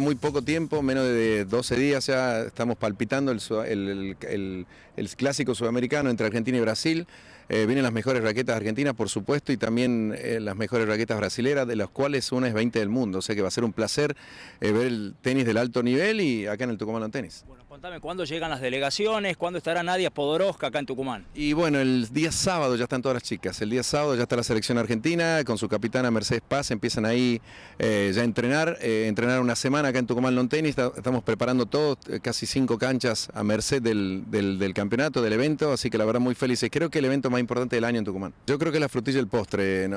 Muy poco tiempo, menos de 12 días ya estamos palpitando el, clásico sudamericano entre Argentina y Brasil. Eh, vienen las mejores raquetas argentinas, por supuesto, y también eh, las mejores raquetas brasileras, de las cuales una es 20 del mundo. O sea que va a ser un placer eh, ver el tenis del alto nivel y acá en el Tucumán Tenis. Bueno, contame, ¿cuándo llegan las delegaciones? ¿Cuándo estará Nadia Podorowska acá en Tucumán? Y bueno, el día sábado ya están todas las chicas. El día sábado ya está la selección argentina con su capitana Mercedes Paz. Empiezan ahí ya a entrenar, entrenar una semana acá en Tucumán Long Tennis. Estamos preparando todos eh, casi cinco canchas a merced del, campeonato, del evento, así que la verdad muy felices. Creo que el evento más importante del año en Tucumán. Yo creo que es la frutilla del postre.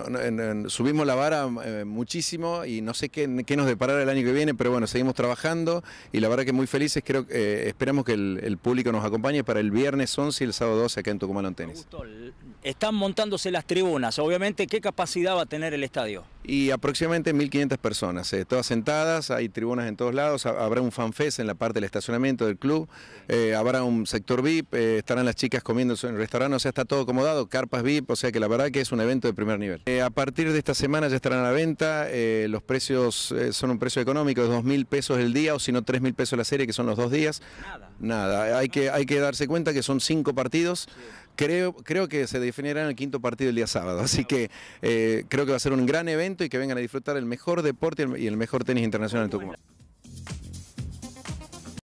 subimos la vara eh, muchísimo y no sé qué, nos deparará el año que viene, pero bueno, seguimos trabajando y la verdad que muy felices. Creo que eh, esperamos que el, público nos acompañe para el viernes 11 y el sábado 12 acá en Tucumán Long Tennis. Están montándose las tribunas, obviamente, ¿qué capacidad va a tener el estadio? Y aproximadamente 1.500 personas, eh, todas sentadas, hay tribunas en todos lados, habrá un fanfest en la parte del estacionamiento del club, eh, habrá un sector VIP, eh, estarán las chicas comiendo en el restaurante, o sea, está todo acomodado, carpas VIP, o sea que la verdad que es un evento de primer nivel. a partir de esta semana ya estarán a la venta, los precios son un precio económico de 2.000 pesos el día, o si no 3.000 pesos la serie, que son los dos días. Nada. Nada, hay que, hay que darse cuenta que son cinco partidos, Creo, creo que se definirá en el quinto partido el día sábado, así que eh, creo que va a ser un gran evento y que vengan a disfrutar el mejor deporte y el mejor tenis internacional en Tucumán.